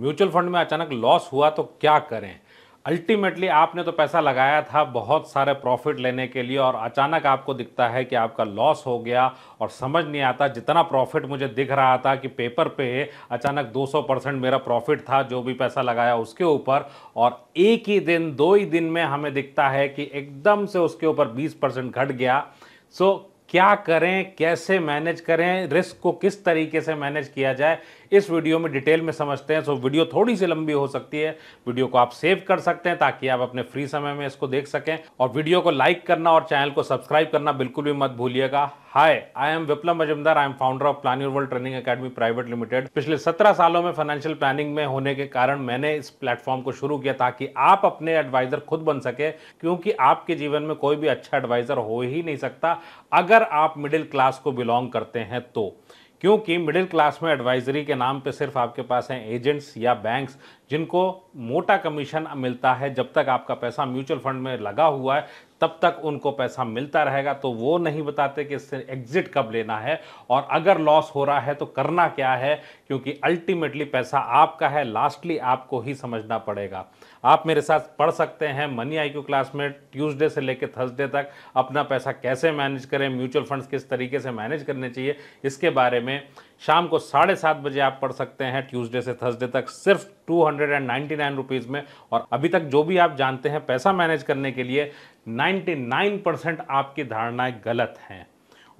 mutual fund में अचानक loss हुआ तो क्या करें अल्टीमेटली आपने तो पैसा लगाया था बहुत सारे प्रॉफिट लेने के लिए और अचानक आपको दिखता है कि आपका लॉस हो गया और समझ नहीं आता जितना प्रॉफिट मुझे दिख रहा था कि पेपर पे अचानक 200 परसेंट मेरा प्रॉफिट था जो भी पैसा लगाया उसके ऊपर और एक ही दिन दो ही दिन में हमें दिखता है कि एकदम से उसके ऊपर बीस परसेंट घट गया सो so, क्या करें कैसे मैनेज करें रिस्क को किस तरीके से मैनेज किया जाए इस वीडियो में डिटेल में समझते हैं सो वीडियो थोड़ी सी लंबी हो सकती है वीडियो को आप सेव कर सकते हैं ताकि आप अपने फ्री समय में इसको देख सकें और वीडियो को लाइक करना और चैनल को सब्सक्राइब करना बिल्कुल भी मत भूलिएगा hi I am Viplam Majumdar I am founder of Plan World Training Academy Private Limited पिछले सत्रह सालों में फाइनेंशियल प्लानिंग में होने के कारण मैंने इस प्लेटफॉर्म को शुरू किया ताकि आप अपने एडवाइजर खुद बन सके क्योंकि आपके जीवन में कोई भी अच्छा एडवाइजर हो ही नहीं सकता अगर आप मिडिल क्लास को बिलोंग करते हैं तो क्योंकि मिडिल क्लास में एडवाइजरी के नाम पे सिर्फ आपके पास हैं एजेंट्स या बैंक्स जिनको मोटा कमीशन मिलता है जब तक आपका पैसा म्यूचुअल फंड में लगा हुआ है तब तक उनको पैसा मिलता रहेगा तो वो नहीं बताते कि इससे एग्जिट कब लेना है और अगर लॉस हो रहा है तो करना क्या है क्योंकि अल्टीमेटली पैसा आपका है लास्टली आपको ही समझना पड़ेगा आप मेरे साथ पढ़ सकते हैं मनी आई क्यू क्लास में ट्यूसडे से लेकर थर्सडे तक अपना पैसा कैसे मैनेज करें म्यूचुअल फंड्स किस तरीके से मैनेज करने चाहिए इसके बारे में शाम को साढ़े सात बजे आप पढ़ सकते हैं ट्यूसडे से थर्सडे तक सिर्फ two hundred and ninety nine rupees में और अभी तक जो भी आप जानते हैं पैसा मैनेज करने के लिए नाइन्टी नाइन परसेंट आपकी धारणाएँ गलत हैं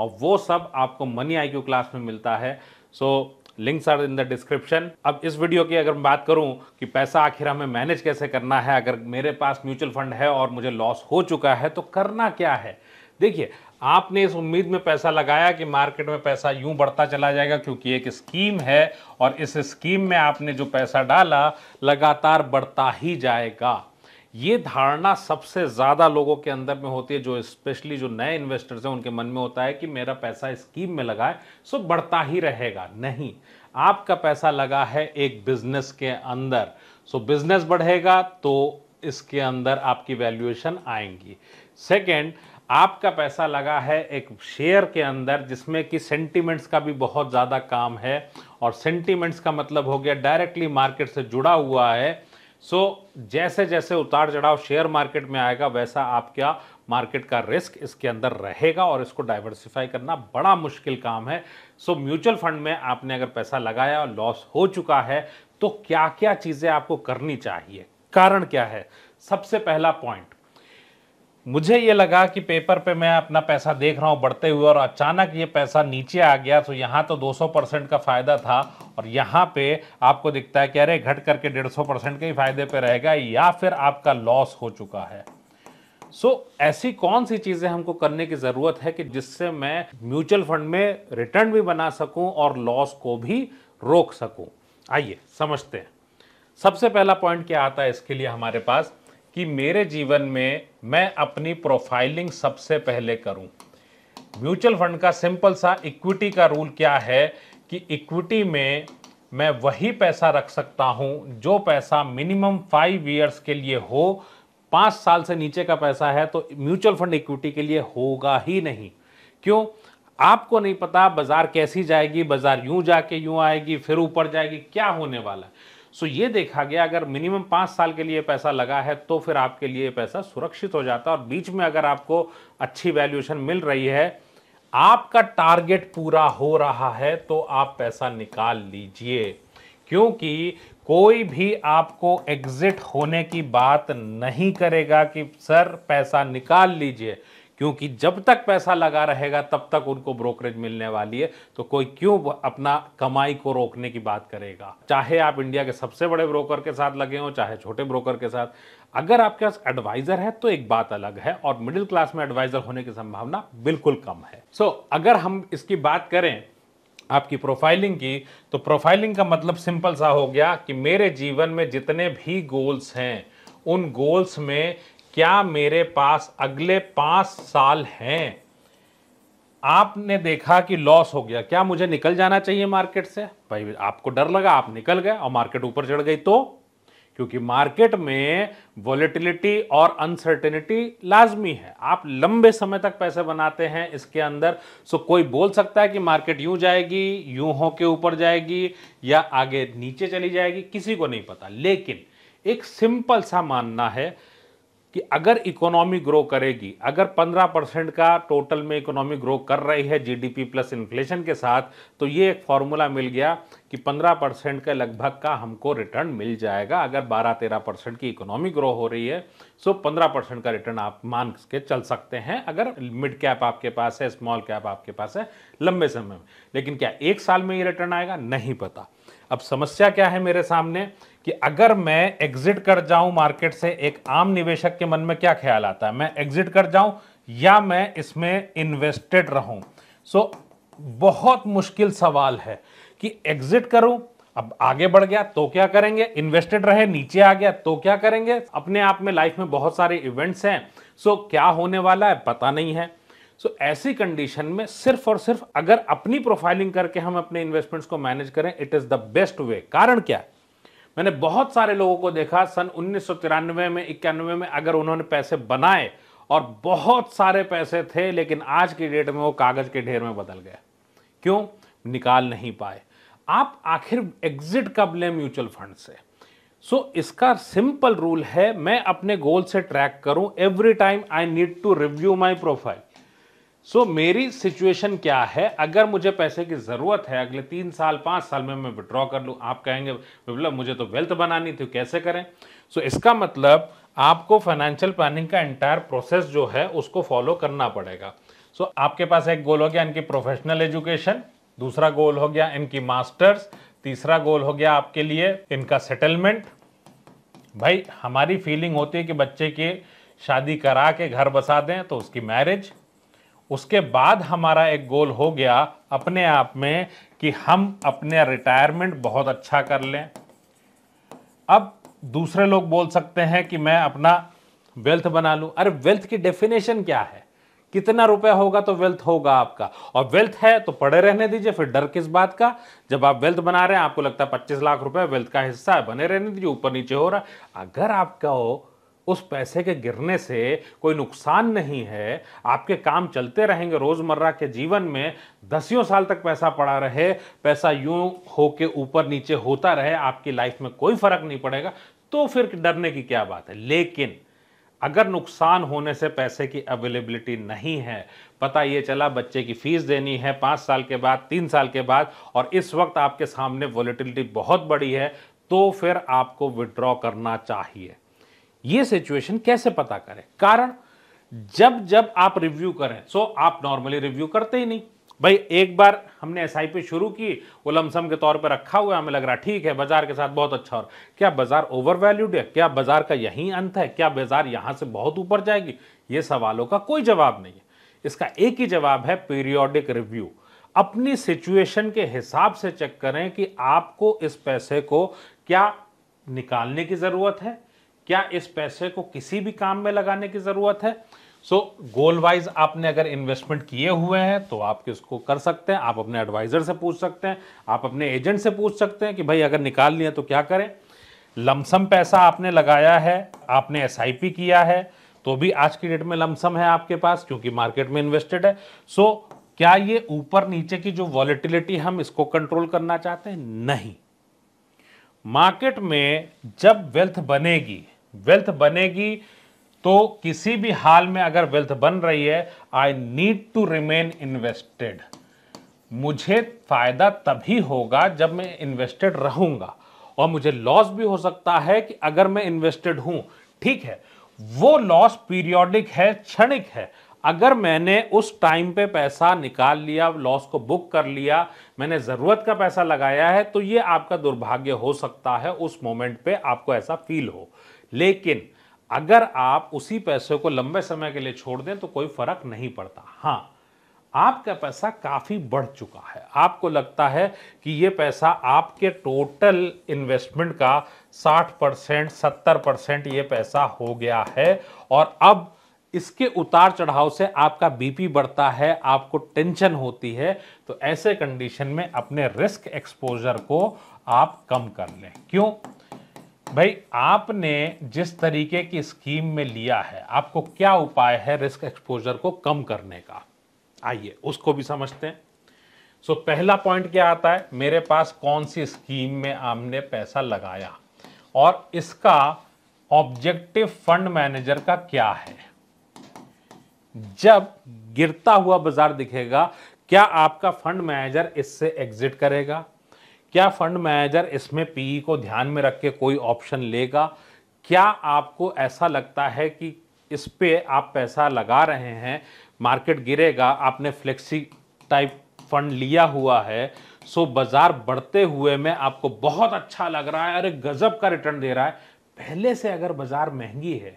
और वो सब आपको मनी आई क्यू क्लास में मिलता है so so, links are in the description अब इस वीडियो की अगर मैं बात करूं कि पैसा आखिर हमें मैनेज कैसे करना है अगर मेरे पास म्यूचुअल फंड है और मुझे लॉस हो चुका है तो करना क्या है देखिए आपने इस उम्मीद में पैसा लगाया कि मार्केट में पैसा यूं बढ़ता चला जाएगा क्योंकि एक स्कीम है और इस स्कीम में आपने जो पैसा डाला लगातार बढ़ता ही जाएगा ये धारणा सबसे ज़्यादा लोगों के अंदर में होती है जो स्पेशली जो नए इन्वेस्टर्स हैं उनके मन में होता है कि मेरा पैसा स्कीम में लगा है सो बढ़ता ही रहेगा नहीं आपका पैसा लगा है एक बिजनेस के अंदर सो बिजनेस बढ़ेगा तो इसके अंदर आपकी वैल्यूएशन आएंगी सेकेंड आपका पैसा लगा है एक शेयर के अंदर जिसमें कि सेंटीमेंट्स का भी बहुत ज़्यादा काम है और सेंटीमेंट्स का मतलब हो गया डायरेक्टली मार्केट से जुड़ा हुआ है सो जैसे जैसे उतार चढ़ाव शेयर मार्केट में आएगा वैसा आपका मार्केट का रिस्क इसके अंदर रहेगा और इसको डाइवर्सिफाई करना बड़ा मुश्किल काम है सो म्यूचुअल फंड में आपने अगर पैसा लगाया और लॉस हो चुका है तो क्या क्या चीज़ें आपको करनी चाहिए कारण क्या है सबसे पहला पॉइंट मुझे ये लगा कि पेपर पे मैं अपना पैसा देख रहा हूँ बढ़ते हुए और अचानक ये पैसा नीचे आ गया तो यहाँ तो 200 परसेंट का फ़ायदा था और यहाँ पे आपको दिखता है कि अरे घट करके 150 परसेंट के ही फायदे पे रहेगा या फिर आपका लॉस हो चुका है सो so, ऐसी कौन सी चीज़ें हमको करने की ज़रूरत है कि जिससे मैं म्यूचुअल फंड में रिटर्न भी बना सकूँ और लॉस को भी रोक सकूँ आइए समझते हैं सबसे पहला पॉइंट क्या आता है इसके लिए हमारे पास कि मेरे जीवन में मैं अपनी प्रोफाइलिंग सबसे पहले करूं म्यूचुअल फंड का सिंपल सा इक्विटी का रूल क्या है कि इक्विटी में मैं वही पैसा रख सकता हूं जो पैसा मिनिमम फाइव ईयर्स के लिए हो पाँच साल से नीचे का पैसा है तो म्यूचुअल फंड इक्विटी के लिए होगा ही नहीं क्यों आपको नहीं पता बाजार कैसी जाएगी बाजार यूं जाके यूं आएगी फिर ऊपर जाएगी क्या होने वाला है सो ये देखा गया अगर मिनिमम पाँच साल के लिए पैसा लगा है तो फिर आपके लिए पैसा सुरक्षित हो जाता है और बीच में अगर आपको अच्छी वैल्यूएशन मिल रही है आपका टारगेट पूरा हो रहा है तो आप पैसा निकाल लीजिए क्योंकि कोई भी आपको एग्जिट होने की बात नहीं करेगा कि सर पैसा निकाल लीजिए क्योंकि जब तक पैसा लगा रहेगा तब तक उनको ब्रोकरेज मिलने वाली है तो कोई क्यों अपना कमाई को रोकने की बात करेगा चाहे आप इंडिया के सबसे बड़े ब्रोकर के साथ लगे हों चाहे छोटे ब्रोकर के साथ अगर आपके पास एडवाइजर है तो एक बात अलग है और मिडिल क्लास में एडवाइजर होने की संभावना बिल्कुल कम है सो so, अगर हम इसकी बात करें आपकी प्रोफाइलिंग की तो प्रोफाइलिंग का मतलब सिंपल सा हो गया कि मेरे जीवन में जितने भी गोल्स हैं उन गोल्स में क्या मेरे पास अगले पाँच साल हैं आपने देखा कि लॉस हो गया क्या मुझे निकल जाना चाहिए मार्केट से भाई आपको डर लगा आप निकल गए और मार्केट ऊपर चढ़ गई तो क्योंकि मार्केट में वॉलिटिलिटी और अनसर्टेनिटी लाजमी है आप लंबे समय तक पैसे बनाते हैं इसके अंदर सो कोई बोल सकता है कि मार्केट यूं जाएगी यूं हो के ऊपर जाएगी या आगे नीचे चली जाएगी किसी को नहीं पता लेकिन एक सिंपल सा मानना है कि अगर इकोनॉमी ग्रो करेगी अगर 15 परसेंट का टोटल में इकोनॉमी ग्रो कर रही है जीडीपी प्लस इन्फ्लेशन के साथ तो ये एक फॉर्मूला मिल गया कि 15 परसेंट के लगभग का हमको रिटर्न मिल जाएगा अगर 12-13 परसेंट की इकोनॉमी ग्रो हो रही है सो 15 परसेंट का रिटर्न आप मान के चल सकते हैं अगर मिड कैप आपके पास है स्मॉल कैप आपके पास है लंबे समय में लेकिन क्या एक साल में ये रिटर्न आएगा नहीं पता अब समस्या क्या है मेरे सामने कि अगर मैं एग्जिट कर जाऊं मार्केट से एक आम निवेशक के मन में क्या ख्याल आता है मैं एग्जिट कर जाऊं या मैं इसमें इन्वेस्टेड रहूं सो so, बहुत मुश्किल सवाल है कि एग्जिट करूं अब आगे बढ़ गया तो क्या करेंगे इन्वेस्टेड रहे नीचे आ गया तो क्या करेंगे अपने आप में लाइफ में बहुत सारे इवेंट्स हैं सो so, क्या होने वाला है पता नहीं है सो so, ऐसी कंडीशन में सिर्फ और सिर्फ अगर अपनी प्रोफाइलिंग करके हम अपने इन्वेस्टमेंट्स को मैनेज करें it is the best way कारण क्या है मैंने बहुत सारे लोगों को देखा सन उन्नीस में इक्यानवे में अगर उन्होंने पैसे बनाए और बहुत सारे पैसे थे लेकिन आज की डेट में वो कागज के ढेर में बदल गए क्यों निकाल नहीं पाए आप आखिर एग्जिट कब लें म्यूचुअल फंड से सो so, इसका सिंपल रूल है मैं अपने गोल से ट्रैक करूं every time I need to review my profile so so, मेरी सिचुएशन क्या है अगर मुझे पैसे की ज़रूरत है अगले तीन साल पाँच साल में मैं विड्रॉ कर लूँ आप कहेंगे मतलब मुझे तो वेल्थ बनानी थी कैसे करें सो so, इसका मतलब आपको फाइनेंशियल प्लानिंग का एंटायर प्रोसेस जो है उसको फॉलो करना पड़ेगा सो so, आपके पास एक गोल हो गया इनकी प्रोफेशनल एजुकेशन दूसरा गोल हो गया इनकी मास्टर्स तीसरा गोल हो गया आपके लिए इनका सेटलमेंट भाई हमारी फीलिंग होती है कि बच्चे की शादी करा के घर बसा दें तो उसकी मैरिज उसके बाद हमारा एक गोल हो गया अपने आप में कि हम अपने रिटायरमेंट बहुत अच्छा कर लें अब दूसरे लोग बोल सकते हैं कि मैं अपना वेल्थ बना लूं अरे वेल्थ की डेफिनेशन क्या है कितना रुपया होगा तो वेल्थ होगा आपका और वेल्थ है तो पड़े रहने दीजिए फिर डर किस बात का जब आप वेल्थ बना रहे हैं आपको लगता है पच्चीस लाख रुपया वेल्थ का हिस्सा है बने रहने दीजिए ऊपर नीचे हो रहा अगर आपका हो उस पैसे के गिरने से कोई नुकसान नहीं है आपके काम चलते रहेंगे रोज़मर्रा के जीवन में दसियों साल तक पैसा पड़ा रहे पैसा यूं हो के ऊपर नीचे होता रहे आपकी लाइफ में कोई फ़र्क नहीं पड़ेगा तो फिर डरने की क्या बात है लेकिन अगर नुकसान होने से पैसे की अवेलेबिलिटी नहीं है पता ये चला बच्चे की फीस देनी है पाँच साल के बाद तीन साल के बाद और इस वक्त आपके सामने वॉलीटिलिटी बहुत बड़ी है तो फिर आपको विड्रॉ करना चाहिए ये सिचुएशन कैसे पता करें कारण जब जब आप रिव्यू करें सो आप नॉर्मली रिव्यू करते ही नहीं भाई एक बार हमने एस शुरू की वो लमसम के तौर पर रखा हुआ हमें लग रहा ठीक है बाजार के साथ बहुत अच्छा और क्या बाजार ओवर वैल्यूड है क्या बाजार का यही अंत है क्या बाजार यहाँ से बहुत ऊपर जाएगी ये सवालों का कोई जवाब नहीं है इसका एक ही जवाब है पीरियोडिक रिव्यू अपनी सिचुएशन के हिसाब से चेक करें कि आपको इस पैसे को क्या निकालने की ज़रूरत है क्या इस पैसे को किसी भी काम में लगाने की ज़रूरत है सो गोल वाइज आपने अगर इन्वेस्टमेंट किए हुए हैं तो आप किसको कर सकते हैं आप अपने एडवाइज़र से पूछ सकते हैं आप अपने एजेंट से पूछ सकते हैं कि भाई अगर निकाल लिया तो क्या करें लमसम पैसा आपने लगाया है आपने एस किया है तो भी आज की डेट में लमसम है आपके पास क्योंकि मार्केट में इन्वेस्टेड है सो so, क्या ये ऊपर नीचे की जो वॉलिटिलिटी हम इसको कंट्रोल करना चाहते हैं नहीं मार्केट में जब वेल्थ बनेगी वेल्थ बनेगी तो किसी भी हाल में अगर वेल्थ बन रही है I need to remain invested मुझे फ़ायदा तभी होगा जब मैं इन्वेस्टेड रहूंगा और मुझे लॉस भी हो सकता है कि अगर मैं इन्वेस्टेड हूं ठीक है वो लॉस पीरियोडिक है क्षणिक है अगर मैंने उस टाइम पे पैसा निकाल लिया लॉस को बुक कर लिया मैंने ज़रूरत का पैसा लगाया है तो ये आपका दुर्भाग्य हो सकता है उस मोमेंट पे आपको ऐसा फील हो लेकिन अगर आप उसी पैसे को लंबे समय के लिए छोड़ दें तो कोई फर्क नहीं पड़ता हाँ आपका पैसा काफ़ी बढ़ चुका है आपको लगता है कि ये पैसा आपके टोटल इन्वेस्टमेंट का 60 परसेंट सत्तर परसेंट ये पैसा हो गया है और अब इसके उतार चढ़ाव से आपका बीपी बढ़ता है आपको टेंशन होती है तो ऐसे कंडीशन में अपने रिस्क एक्सपोजर को आप कम कर लें क्यों भाई आपने जिस तरीके की स्कीम में लिया है आपको क्या उपाय है रिस्क एक्सपोजर को कम करने का आइए उसको भी समझते हैं सो so, पहला पॉइंट क्या आता है मेरे पास कौन सी स्कीम में आपने पैसा लगाया और इसका ऑब्जेक्टिव फंड मैनेजर का क्या है जब गिरता हुआ बाजार दिखेगा क्या आपका फंड मैनेजर इससे एग्जिट करेगा क्या फंड मैनेजर इसमें पीई e को ध्यान में रख के कोई ऑप्शन लेगा क्या आपको ऐसा लगता है कि इस पर आप पैसा लगा रहे हैं मार्केट गिरेगा आपने फ्लेक्सी टाइप फंड लिया हुआ है सो बाज़ार बढ़ते हुए में आपको बहुत अच्छा लग रहा है अरे गज़ब का रिटर्न दे रहा है पहले से अगर बाज़ार महंगी है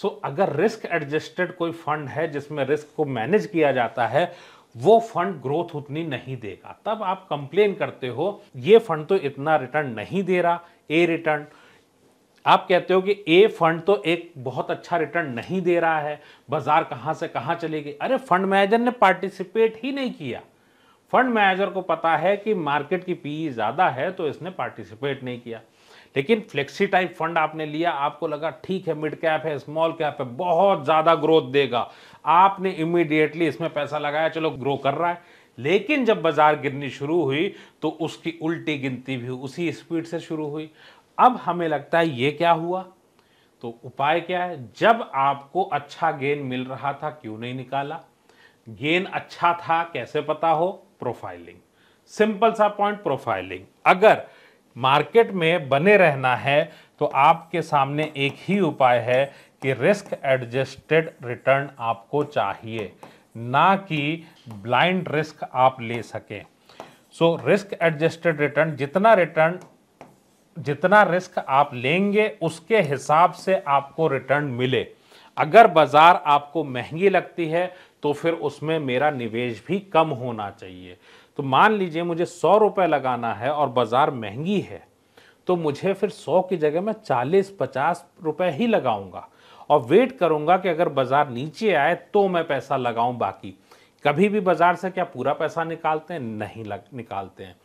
सो अगर रिस्क एडजस्टेड कोई फंड है जिसमें रिस्क को मैनेज किया जाता है वो फंड ग्रोथ उतनी नहीं देगा तब आप कंप्लेन करते हो ये फंड तो इतना रिटर्न नहीं दे रहा ए रिटर्न आप कहते हो कि ए फंड तो एक बहुत अच्छा रिटर्न नहीं दे रहा है बाजार कहाँ से कहाँ चले गए अरे फंड मैनेजर ने पार्टिसिपेट ही नहीं किया फंड मैनेजर को पता है कि मार्केट की पीई e ज़्यादा है तो इसने पार्टिसिपेट नहीं किया लेकिन फ्लेक्सी टाइप फंड आपने लिया आपको लगा ठीक है मिड कैप है स्मॉल कैप है बहुत ज़्यादा ग्रोथ देगा आपने इमीडिएटली इसमें पैसा लगाया चलो ग्रो कर रहा है लेकिन जब बाजार गिरनी शुरू हुई तो उसकी उल्टी गिनती भी उसी स्पीड से शुरू हुई अब हमें लगता है ये क्या हुआ तो उपाय क्या है जब आपको अच्छा गेन मिल रहा था क्यों नहीं निकाला गेन अच्छा था कैसे पता हो प्रोफाइलिंग सिंपल सा पॉइंट प्रोफाइलिंग अगर मार्केट में बने रहना है तो आपके सामने एक ही उपाय है कि रिस्क एडजस्टेड रिटर्न आपको चाहिए ना कि ब्लाइंड रिस्क आप ले सकें सो रिस्क एडजस्टेड रिटर्न जितना रिटर्न जितना रिस्क आप लेंगे उसके हिसाब से आपको रिटर्न मिले अगर बाज़ार आपको महंगी लगती है तो फिर उसमें मेरा निवेश भी कम होना चाहिए तो मान लीजिए मुझे सौ रुपये लगाना है और बाज़ार महंगी है तो मुझे फिर सौ की जगह मैं चालीस पचास रुपये ही लगाऊंगा और वेट करूंगा कि अगर बाज़ार नीचे आए तो मैं पैसा लगाऊं बाकी कभी भी बाज़ार से क्या पूरा पैसा निकालते हैं नहीं लग निकालते हैं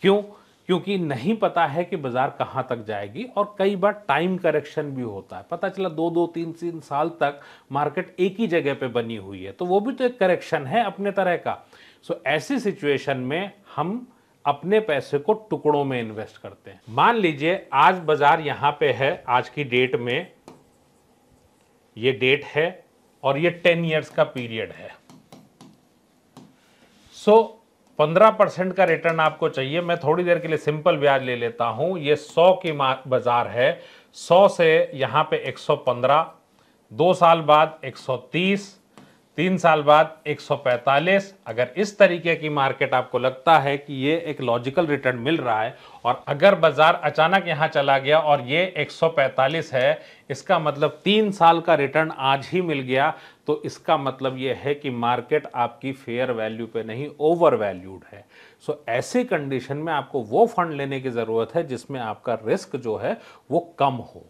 क्यों क्योंकि नहीं पता है कि बाज़ार कहां तक जाएगी और कई बार टाइम करेक्शन भी होता है पता चला दो दो तीन तीन साल तक मार्केट एक ही जगह पे बनी हुई है तो वो भी तो एक करेक्शन है अपने तरह का सो so, ऐसी सिचुएशन में हम अपने पैसे को टुकड़ों में इन्वेस्ट करते हैं मान लीजिए आज बाज़ार यहां पे है आज की डेट में ये डेट है और ये टेन ईयर्स का पीरियड है सो so, पंद्रह परसेंट का रिटर्न आपको चाहिए मैं थोड़ी देर के लिए सिंपल ब्याज ले लेता हूँ ये सौ की बाजार है सौ से यहाँ पे एक सौ पंद्रह दो साल बाद एक सौ तीस तीन साल बाद 145 अगर इस तरीके की मार्केट आपको लगता है कि ये एक लॉजिकल रिटर्न मिल रहा है और अगर बाजार अचानक यहाँ चला गया और ये 145 है इसका मतलब तीन साल का रिटर्न आज ही मिल गया तो इसका मतलब यह है कि मार्केट आपकी फेयर वैल्यू पे नहीं ओवर वैल्यूड है सो so, ऐसे कंडीशन में आपको वो फंड लेने की ज़रूरत है जिसमें आपका रिस्क जो है वो कम हो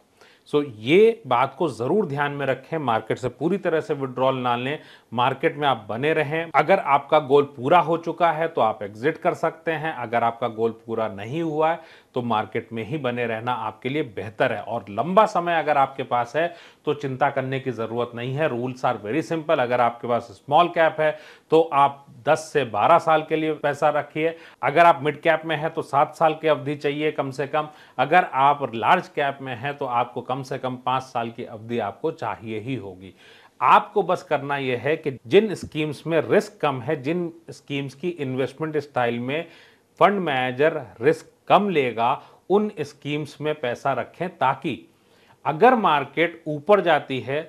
सो so, ये बात को ज़रूर ध्यान में रखें मार्केट से पूरी तरह से विड्रॉल ना लें मार्केट में आप बने रहें अगर आपका गोल पूरा हो चुका है तो आप एग्जिट कर सकते हैं अगर आपका गोल पूरा नहीं हुआ है तो मार्केट में ही बने रहना आपके लिए बेहतर है और लंबा समय अगर आपके पास है तो चिंता करने की ज़रूरत नहीं है रूल्स आर वेरी सिंपल अगर आपके पास स्मॉल कैप है तो आप 10 से 12 साल के लिए पैसा रखिए अगर आप मिड कैप में है तो 7 साल की अवधि चाहिए कम से कम अगर आप लार्ज कैप में हैं तो आपको कम से कम पाँच साल की अवधि आपको चाहिए ही होगी आपको बस करना यह है कि जिन स्कीम्स में रिस्क कम है जिन स्कीम्स की इन्वेस्टमेंट स्टाइल में फंड मैनेजर रिस्क कम लेगा उन स्कीम्स में पैसा रखें ताकि अगर मार्केट ऊपर जाती है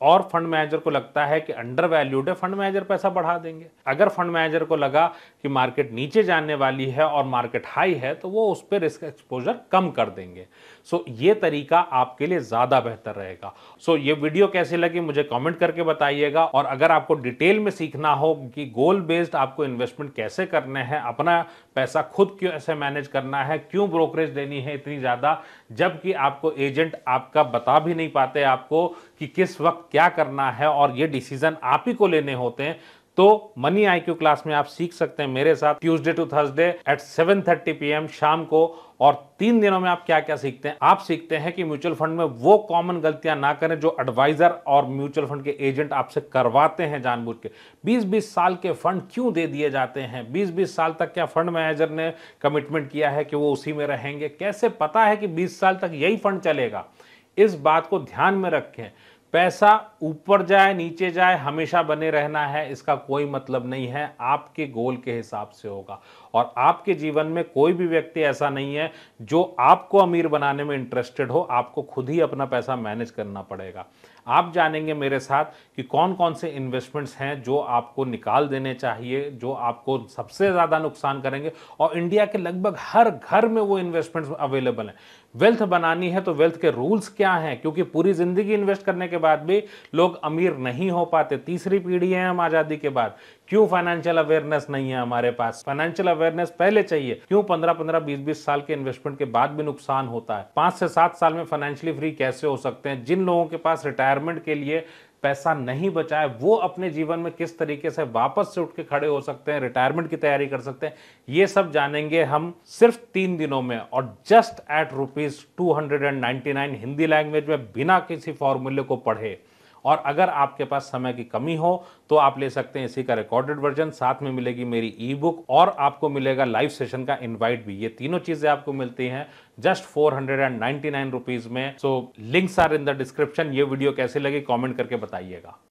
और फंड मैनेजर को लगता है कि अंडर वैल्यूड है फंड मैनेजर पैसा बढ़ा देंगे अगर फंड मैनेजर को लगा कि मार्केट नीचे जाने वाली है और मार्केट हाई है तो वो उस पर रिस्क एक्सपोजर कम कर देंगे सो so, ये तरीका आपके लिए ज़्यादा बेहतर रहेगा सो so, ये वीडियो कैसे लगी मुझे कॉमेंट करके बताइएगा और अगर आपको डिटेल में सीखना हो कि गोल बेस्ड आपको इन्वेस्टमेंट कैसे करने हैं अपना पैसा खुद क्यों ऐसे मैनेज करना है क्यों ब्रोकरेज देनी है इतनी ज़्यादा जबकि आपको एजेंट आपका बता भी नहीं पाते आपको कि किस वक्त क्या करना है और ये डिसीजन आप ही को लेने होते हैं तो मनी आईक्यू क्लास में आप सीख सकते हैं मेरे साथ Tuesday to Thursday at 7:30 P शाम को और तीन दिनों में आप क्या क्या सीखते हैं आप सीखते हैं कि म्यूचुअल फंड में वो कॉमन गलतियां ना करें जो एडवाइजर और म्यूचुअल फंड के एजेंट आपसे करवाते हैं जानबूझ के 20-20 साल के फंड क्यों दे दिए जाते हैं 20-20 साल तक क्या फंड मैनेजर ने कमिटमेंट किया है कि वो उसी में रहेंगे कैसे पता है कि बीस साल तक यही फंड चलेगा इस बात को ध्यान में रखें पैसा ऊपर जाए नीचे जाए हमेशा बने रहना है इसका कोई मतलब नहीं है आपके गोल के हिसाब से होगा और आपके जीवन में कोई भी व्यक्ति ऐसा नहीं है जो आपको अमीर बनाने में इंटरेस्टेड हो आपको खुद ही अपना पैसा मैनेज करना पड़ेगा आप जानेंगे मेरे साथ कि कौन कौन से इन्वेस्टमेंट्स हैं जो आपको निकाल देने चाहिए जो आपको सबसे ज़्यादा नुकसान करेंगे और इंडिया के लगभग हर घर में वो इन्वेस्टमेंट्स अवेलेबल हैं वेल्थ बनानी है तो वेल्थ के रूल्स क्या हैं क्योंकि पूरी ज़िंदगी इन्वेस्ट करने के बाद भी लोग अमीर नहीं हो पाते तीसरी पीढ़ी है हम आज़ादी के बाद क्यों फाइनेंशियल अवेयरनेस नहीं है हमारे पास फाइनेंशियल अवेयरनेस पहले चाहिए क्यों पंद्रह पंद्रह बीस बीस साल के इन्वेस्टमेंट के बाद भी नुकसान होता है पांच से सात साल में फाइनेंशियली फ्री कैसे हो सकते हैं जिन लोगों के पास रिटायरमेंट के लिए पैसा नहीं बचाए वो अपने जीवन में किस तरीके से वापस से उठ के खड़े हो सकते हैं रिटायरमेंट की तैयारी कर सकते हैं ये सब जानेंगे हम सिर्फ तीन दिनों में और just eight rupees to Hindi language में बिना किसी फॉर्मूले को पढ़े और अगर आपके पास समय की कमी हो तो आप ले सकते हैं इसी का रिकॉर्डेड वर्जन साथ में मिलेगी मेरी ई बुक और आपको मिलेगा लाइव सेशन का इन्वाइट भी ये तीनों चीज़ें आपको मिलती हैं just four hundred and ninety nine rupees में so links are in the description ये वीडियो कैसे लगी कॉमेंट करके बताइएगा